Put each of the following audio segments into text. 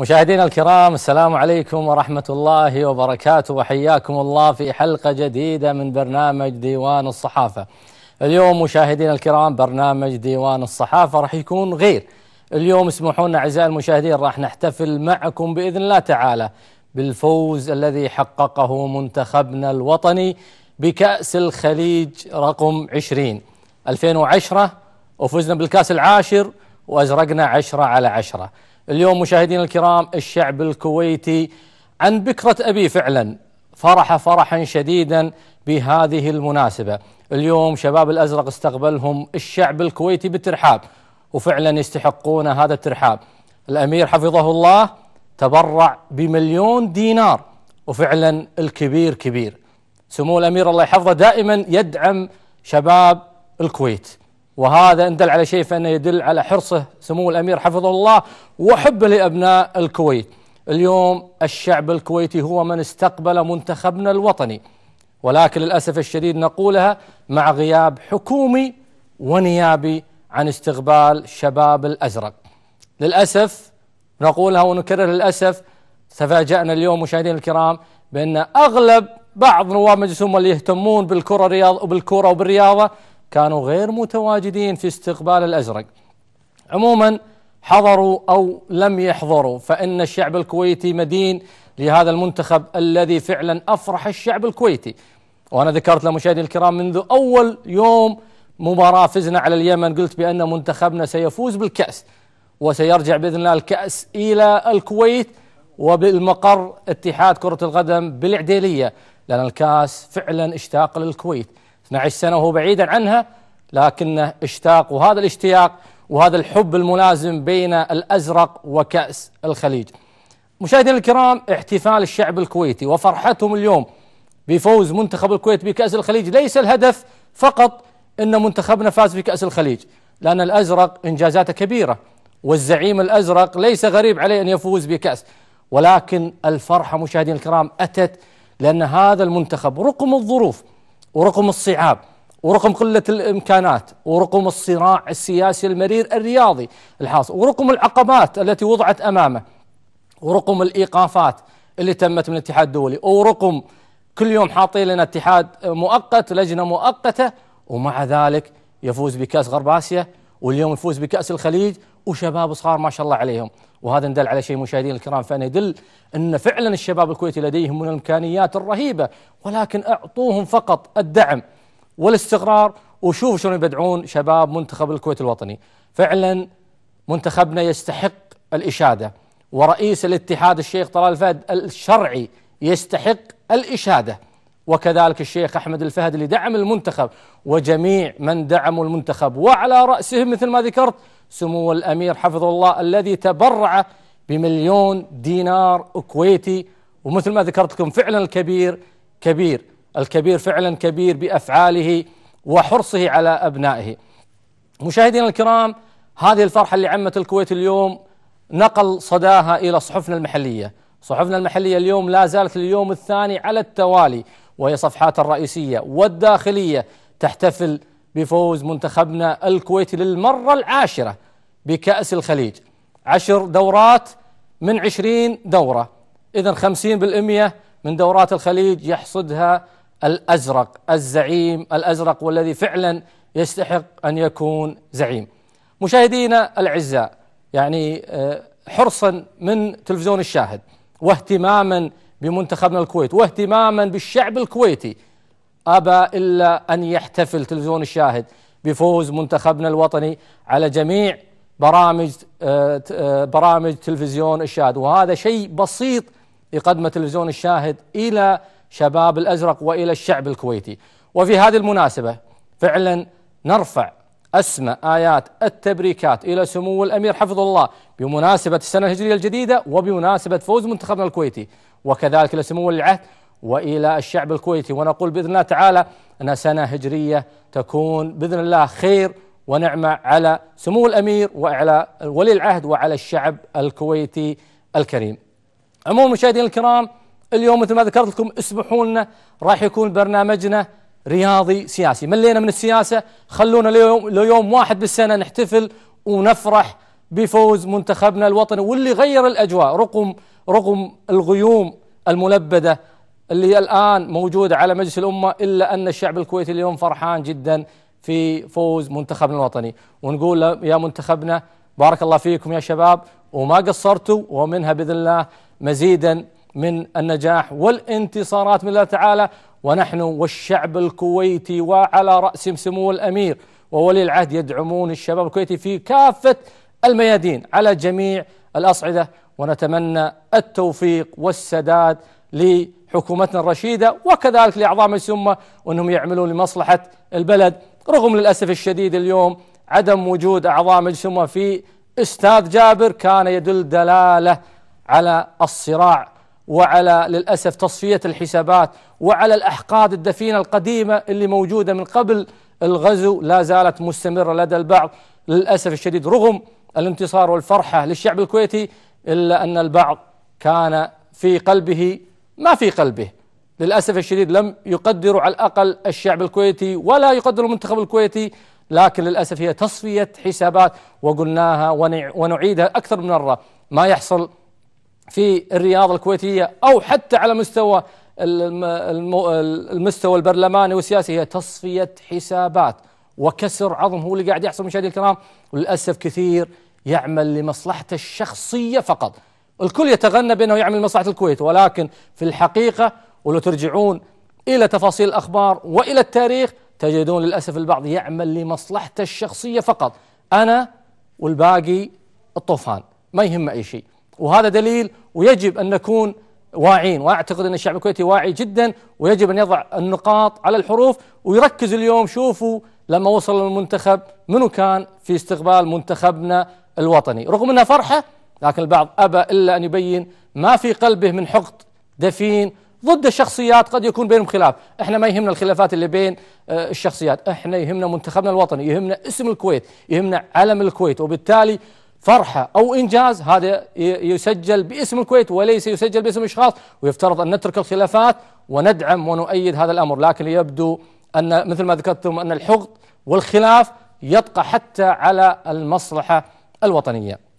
مشاهدينا الكرام السلام عليكم ورحمة الله وبركاته وحياكم الله في حلقة جديدة من برنامج ديوان الصحافة اليوم مشاهدينا الكرام برنامج ديوان الصحافة راح يكون غير اليوم اسمحوا لنا أعزائي المشاهدين راح نحتفل معكم بإذن الله تعالى بالفوز الذي حققه منتخبنا الوطني بكأس الخليج رقم 20 2010 وفزنا بالكأس العاشر وأزرقنا 10 على 10 اليوم مشاهدينا الكرام الشعب الكويتي عن بكرة أبي فعلا فرح فرحا شديدا بهذه المناسبة اليوم شباب الأزرق استقبلهم الشعب الكويتي بالترحاب وفعلا يستحقون هذا الترحاب الأمير حفظه الله تبرع بمليون دينار وفعلا الكبير كبير سمو الأمير الله يحفظه دائما يدعم شباب الكويت وهذا إن دل على شيء فإنه يدل على حرصه سمو الأمير حفظه الله وحبه لأبناء الكويت اليوم الشعب الكويتي هو من استقبل منتخبنا الوطني ولكن للأسف الشديد نقولها مع غياب حكومي ونيابي عن استقبال شباب الأزرق للأسف نقولها ونكرر للأسف تفاجأنا اليوم مشاهدينا الكرام بأن أغلب بعض نواب مجلس اللي يهتمون بالكرة, الرياض وبالكرة وبالرياضة كانوا غير متواجدين في استقبال الازرق. عموما حضروا او لم يحضروا فان الشعب الكويتي مدين لهذا المنتخب الذي فعلا افرح الشعب الكويتي. وانا ذكرت لمشاهدينا الكرام منذ اول يوم مباراه فزنا على اليمن قلت بان منتخبنا سيفوز بالكاس وسيرجع باذن الله الكاس الى الكويت وبالمقر اتحاد كره القدم بالعديليه لان الكاس فعلا اشتاق للكويت. 12 سنة وهو بعيدا عنها لكنه اشتاق وهذا الاشتياق وهذا الحب الملازم بين الأزرق وكأس الخليج مشاهدينا الكرام احتفال الشعب الكويتي وفرحتهم اليوم بفوز منتخب الكويت بكأس الخليج ليس الهدف فقط أن منتخبنا فاز بكأس الخليج لأن الأزرق إنجازاته كبيرة والزعيم الأزرق ليس غريب عليه أن يفوز بكأس ولكن الفرحة مشاهدينا الكرام أتت لأن هذا المنتخب رقم الظروف ورقم الصعاب ورقم قلة الإمكانات ورقم الصراع السياسي المرير الرياضي الحاصل ورقم العقبات التي وضعت أمامه ورقم الإيقافات اللي تمت من الاتحاد الدولي ورقم كل يوم حاطين لنا اتحاد مؤقت لجنة مؤقتة ومع ذلك يفوز بكأس غرب آسيا واليوم يفوز بكأس الخليج وشباب صغار ما شاء الله عليهم وهذا ندل على شيء مشاهدينا الكرام فانه يدل ان فعلا الشباب الكويتي لديهم من الامكانيات الرهيبه ولكن اعطوهم فقط الدعم والاستقرار وشوفوا شلون يبدعون شباب منتخب الكويت الوطني فعلا منتخبنا يستحق الاشاده ورئيس الاتحاد الشيخ طلال الفهد الشرعي يستحق الاشاده وكذلك الشيخ احمد الفهد اللي دعم المنتخب وجميع من دعموا المنتخب وعلى راسهم مثل ما ذكرت سمو الأمير حفظه الله الذي تبرع بمليون دينار كويتي ومثل ما ذكرت لكم فعلا الكبير كبير الكبير فعلا كبير بأفعاله وحرصه على أبنائه مشاهدينا الكرام هذه الفرحة اللي عمت الكويت اليوم نقل صداها إلى صحفنا المحلية صحفنا المحلية اليوم لا زالت اليوم الثاني على التوالي وهي صفحات الرئيسية والداخلية تحتفل بفوز منتخبنا الكويتي للمرة العاشرة بكأس الخليج عشر دورات من عشرين دورة إذا خمسين بالمئة من دورات الخليج يحصدها الأزرق الزعيم الأزرق والذي فعلا يستحق أن يكون زعيم مشاهدينا الأعزاء يعني آه، حرصا من تلفزيون الشاهد واهتماما بمنتخبنا الكويت واهتماما بالشعب الكويتي أبى إلا أن يحتفل تلفزيون الشاهد بفوز منتخبنا الوطني على جميع برامج آه، آه، برامج تلفزيون الشاهد وهذا شيء بسيط يقدمه تلفزيون الشاهد إلى شباب الأزرق وإلى الشعب الكويتي وفي هذه المناسبة فعلا نرفع أسمى آيات التبريكات إلى سمو الأمير حفظه الله بمناسبة السنة الهجرية الجديدة وبمناسبة فوز منتخبنا الكويتي وكذلك إلى سمو العهد والى الشعب الكويتي ونقول باذن الله تعالى ان سنه هجريه تكون باذن الله خير ونعمه على سمو الامير وعلى ولي العهد وعلى الشعب الكويتي الكريم. عموما مشاهدينا الكرام اليوم مثل ما ذكرت لكم اسمحوا لنا راح يكون برنامجنا رياضي سياسي، ملينا من السياسه خلونا ليوم ليوم واحد بالسنه نحتفل ونفرح بفوز منتخبنا الوطني واللي غير الاجواء رقم رقم الغيوم الملبده اللي هي الآن موجودة على مجلس الأمة إلا أن الشعب الكويتي اليوم فرحان جدا في فوز منتخبنا الوطني ونقول يا منتخبنا بارك الله فيكم يا شباب وما قصرتوا ومنها بإذن الله مزيدا من النجاح والانتصارات من الله تعالى ونحن والشعب الكويتي وعلى رأسهم سمو الأمير وولي العهد يدعمون الشباب الكويتي في كافة الميادين على جميع الأصعدة ونتمنى التوفيق والسداد لحكومتنا الرشيدة وكذلك لأعضاء مجلس الأمة وأنهم يعملون لمصلحة البلد رغم للأسف الشديد اليوم عدم وجود أعضاء مجلس الأمة في استاذ جابر كان يدل دلالة على الصراع وعلى للأسف تصفية الحسابات وعلى الأحقاد الدفينة القديمة اللي موجودة من قبل الغزو لا زالت مستمرة لدى البعض للأسف الشديد رغم الانتصار والفرحة للشعب الكويتي إلا أن البعض كان في قلبه ما في قلبه للأسف الشديد لم يقدروا على الأقل الشعب الكويتي ولا يقدر المنتخب الكويتي لكن للأسف هي تصفية حسابات وقلناها ونعيدها أكثر من مرة ما يحصل في الرياضة الكويتية أو حتى على مستوى المستوى البرلماني والسياسي هي تصفية حسابات وكسر عظم هو اللي قاعد يحصل مشاهدي الكرام وللأسف كثير يعمل لمصلحته الشخصية فقط الكل يتغنى بأنه يعمل مصلحة الكويت ولكن في الحقيقة ولو ترجعون إلى تفاصيل الأخبار وإلى التاريخ تجدون للأسف البعض يعمل لمصلحته الشخصية فقط أنا والباقي الطوفان ما يهم أي شيء وهذا دليل ويجب أن نكون واعين واعتقد ان الشعب الكويتي واعي جدا ويجب ان يضع النقاط على الحروف ويركز اليوم شوفوا لما وصل المنتخب منو كان في استقبال منتخبنا الوطني رغم انها فرحه لكن البعض أبى إلا أن يبين ما في قلبه من حقد دفين ضد الشخصيات قد يكون بينهم خلاف احنا ما يهمنا الخلافات اللي بين آه، الشخصيات احنا يهمنا منتخبنا الوطني يهمنا اسم الكويت يهمنا علم الكويت وبالتالي فرحة أو إنجاز هذا يسجل باسم الكويت وليس يسجل باسم أشخاص ويفترض أن نترك الخلافات وندعم ونؤيد هذا الأمر لكن يبدو أن مثل ما ذكرتم أن الحقد والخلاف يبقى حتى على المصلحة الوطنية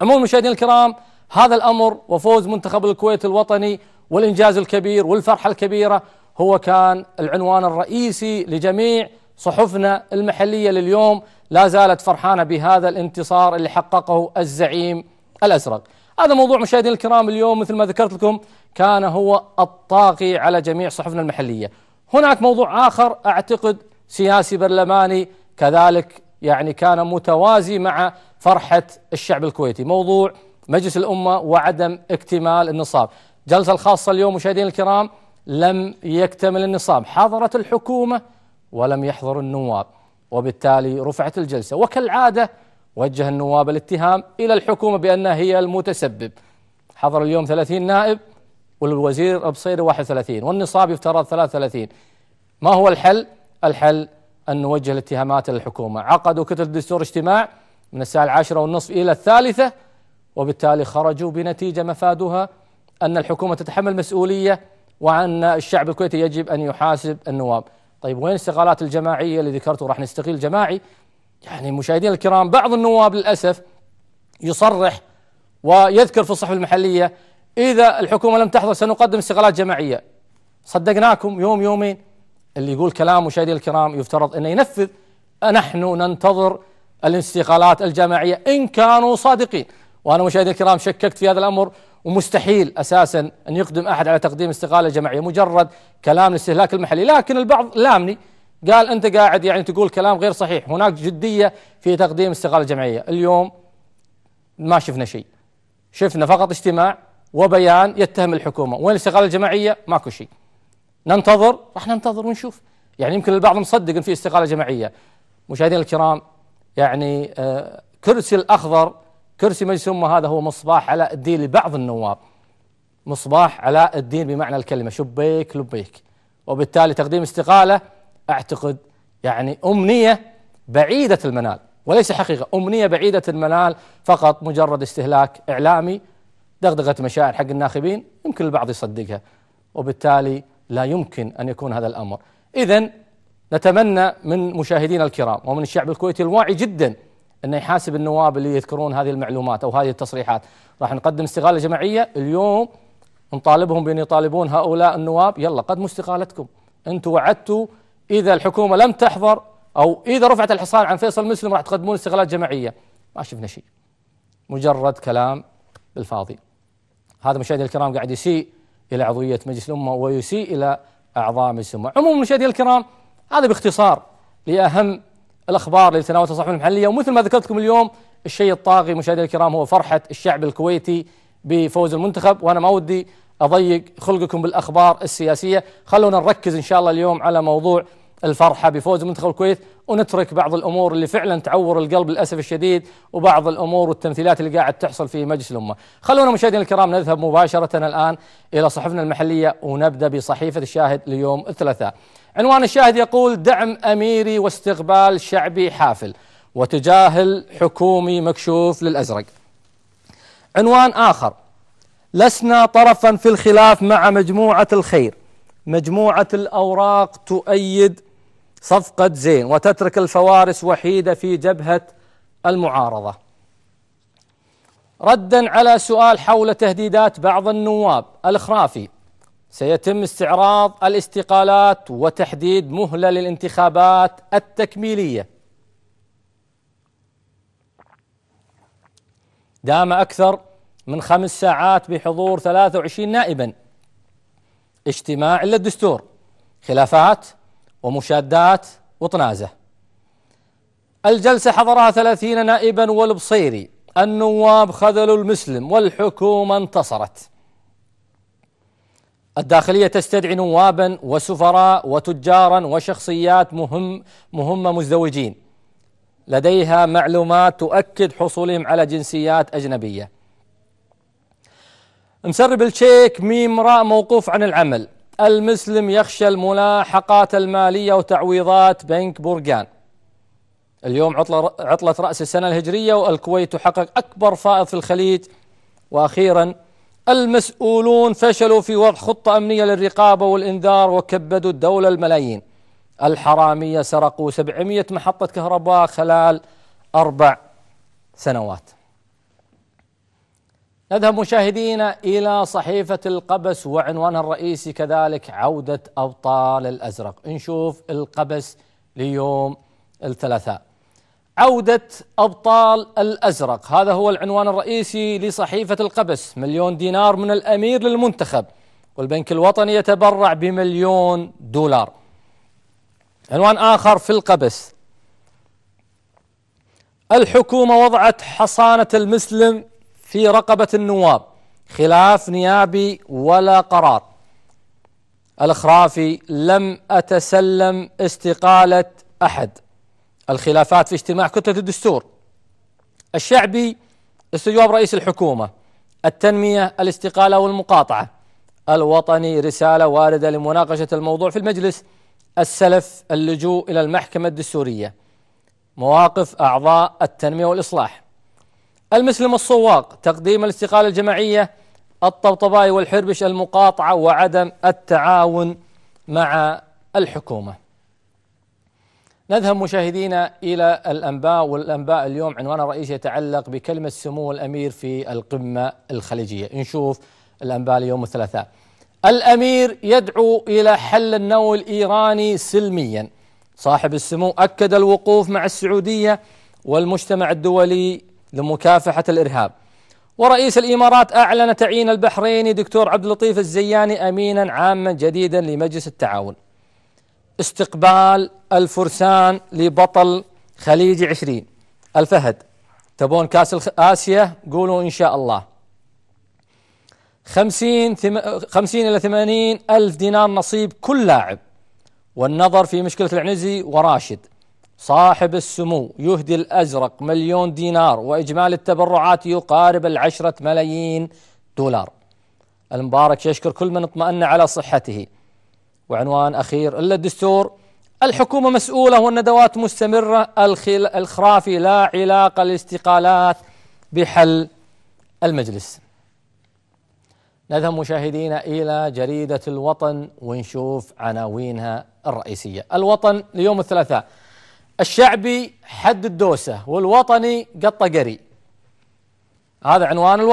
عموما مشاهدينا الكرام هذا الأمر وفوز منتخب الكويت الوطني والإنجاز الكبير والفرحة الكبيرة هو كان العنوان الرئيسي لجميع صحفنا المحلية لليوم لا زالت فرحانة بهذا الانتصار اللي حققه الزعيم الأزرق هذا موضوع مشاهدينا الكرام اليوم مثل ما ذكرت لكم كان هو الطاغي على جميع صحفنا المحلية هناك موضوع آخر أعتقد سياسي برلماني كذلك يعني كان متوازي مع فرحة الشعب الكويتي موضوع مجلس الأمة وعدم اكتمال النصاب جلسة الخاصة اليوم مشاهدين الكرام لم يكتمل النصاب حضرت الحكومة ولم يحضر النواب وبالتالي رفعت الجلسة وكالعادة وجه النواب الاتهام إلى الحكومة بأنها هي المتسبب حضر اليوم 30 نائب والوزير البصيري 31 والنصاب يفترض 33 ما هو الحل؟ الحل أن نوجه الاتهامات للحكومة عقدوا كتل الدستور اجتماع من الساعة العاشرة والنصف إلى الثالثة وبالتالي خرجوا بنتيجة مفادها أن الحكومة تتحمل مسؤولية وأن الشعب الكويتي يجب أن يحاسب النواب طيب وين الاستقالات الجماعية اللي ذكرته راح نستقيل جماعي يعني مشاهدين الكرام بعض النواب للأسف يصرح ويذكر في الصحف المحلية إذا الحكومة لم تحضر سنقدم استقالات جماعية صدقناكم يوم يومين اللي يقول كلام مشاهدي الكرام يفترض أنه ينفذ نحن ننتظر الانستقالات الجماعية إن كانوا صادقين وأنا مشاهدي الكرام شككت في هذا الأمر ومستحيل أساسا أن يقدم أحد على تقديم استقالة جماعية مجرد كلام الاستهلاك المحلي لكن البعض لامني قال أنت قاعد يعني تقول كلام غير صحيح هناك جدية في تقديم استقالة جماعية اليوم ما شفنا شيء شفنا فقط اجتماع وبيان يتهم الحكومة وين الاستقالة الجماعية ماكو شيء ننتظر راح ننتظر ونشوف يعني يمكن البعض مصدق ان في استقاله جماعيه مشاهدينا الكرام يعني آه، كرسي الاخضر كرسي مجلس الامه هذا هو مصباح علاء الدين لبعض النواب مصباح علاء الدين بمعنى الكلمه شبيك لبيك وبالتالي تقديم استقاله اعتقد يعني امنيه بعيده المنال وليس حقيقه امنيه بعيده المنال فقط مجرد استهلاك اعلامي دغدغه مشاعر حق الناخبين يمكن البعض يصدقها وبالتالي لا يمكن أن يكون هذا الأمر إذا نتمنى من مشاهدينا الكرام ومن الشعب الكويتي الواعي جدا أن يحاسب النواب اللي يذكرون هذه المعلومات أو هذه التصريحات راح نقدم استقالة جماعية اليوم نطالبهم بأن يطالبون هؤلاء النواب يلا قدموا استقالتكم أنتم وعدتوا إذا الحكومة لم تحضر أو إذا رفعت الحصان عن فيصل مسلم راح تقدمون استقالات جماعية ما شفنا شيء مجرد كلام بالفاضي هذا مشاهدينا الكرام قاعد يسيء إلى عضوية مجلس الأمة ويسيء إلى أعضاء مجلس الأمة عموما مشاهدينا الكرام هذا باختصار لأهم الأخبار اللي تناولتها الصحف المحلية ومثل ما ذكرت لكم اليوم الشيء الطاغي مشاهدينا الكرام هو فرحة الشعب الكويتي بفوز المنتخب وأنا ما ودي أضيق خلقكم بالأخبار السياسية خلونا نركز إن شاء الله اليوم على موضوع الفرحة بفوز منتخب الكويت ونترك بعض الأمور اللي فعلا تعور القلب للأسف الشديد وبعض الأمور والتمثيلات اللي قاعد تحصل في مجلس الأمة خلونا مشاهدينا الكرام نذهب مباشرة الآن إلى صحفنا المحلية ونبدأ بصحيفة الشاهد ليوم الثلاثاء عنوان الشاهد يقول دعم أميري واستقبال شعبي حافل وتجاهل حكومي مكشوف للأزرق عنوان آخر لسنا طرفا في الخلاف مع مجموعة الخير مجموعة الأوراق تؤيد صفقة زين وتترك الفوارس وحيدة في جبهة المعارضة ردا على سؤال حول تهديدات بعض النواب الخرافي سيتم استعراض الاستقالات وتحديد مهلة للانتخابات التكميلية دام أكثر من خمس ساعات بحضور 23 نائبا اجتماع للدستور خلافات ومشادات وطنازة الجلسة حضرها ثلاثين نائبا والبصيري النواب خذلوا المسلم والحكومة انتصرت الداخلية تستدعي نوابا وسفراء وتجارا وشخصيات مهم مهمة مزدوجين لديها معلومات تؤكد حصولهم على جنسيات أجنبية مسرب الشيك ميم راء موقوف عن العمل المسلم يخشى الملاحقات المالية وتعويضات بنك برقان اليوم عطلة, عطلة رأس السنة الهجرية والكويت تحقق أكبر فائض في الخليج وأخيرا المسؤولون فشلوا في وضع خطة أمنية للرقابة والإنذار وكبدوا الدولة الملايين الحرامية سرقوا 700 محطة كهرباء خلال أربع سنوات نذهب مشاهدينا إلى صحيفة القبس وعنوانها الرئيسي كذلك عودة أبطال الأزرق نشوف القبس ليوم الثلاثاء عودة أبطال الأزرق هذا هو العنوان الرئيسي لصحيفة القبس مليون دينار من الأمير للمنتخب والبنك الوطني يتبرع بمليون دولار عنوان آخر في القبس الحكومة وضعت حصانة المسلم في رقبة النواب خلاف نيابي ولا قرار الخرافي لم أتسلم استقالة أحد الخلافات في اجتماع كتلة الدستور الشعبي استجواب رئيس الحكومة التنمية الاستقالة والمقاطعة الوطني رسالة واردة لمناقشة الموضوع في المجلس السلف اللجوء إلى المحكمة الدستورية مواقف أعضاء التنمية والإصلاح المسلم الصواق تقديم الاستقالة الجماعية الطبطبائي والحربش المقاطعة وعدم التعاون مع الحكومة نذهب مشاهدينا إلى الأنباء والأنباء اليوم عنوان الرئيس يتعلق بكلمة سمو الأمير في القمة الخليجية نشوف الأنباء اليوم الثلاثاء الأمير يدعو إلى حل النووي الإيراني سلميا صاحب السمو أكد الوقوف مع السعودية والمجتمع الدولي لمكافحة الإرهاب ورئيس الإمارات أعلن تعيين البحريني دكتور عبد اللطيف الزياني أمينا عاما جديدا لمجلس التعاون استقبال الفرسان لبطل خليج عشرين الفهد تبون كاس آسيا قولوا إن شاء الله خمسين, ثم... خمسين إلى ثمانين ألف دينار نصيب كل لاعب والنظر في مشكلة العنزي وراشد صاحب السمو يهدي الأزرق مليون دينار وإجمالي التبرعات يقارب العشرة ملايين دولار المبارك يشكر كل من اطمأن على صحته وعنوان أخير إلا الدستور الحكومة مسؤولة والندوات مستمرة الخرافي لا علاقة للاستقالات بحل المجلس نذهب مشاهدينا إلى جريدة الوطن ونشوف عناوينها الرئيسية الوطن ليوم الثلاثاء الشعبي حد الدوسة والوطني قطة قري هذا عنوان الوطن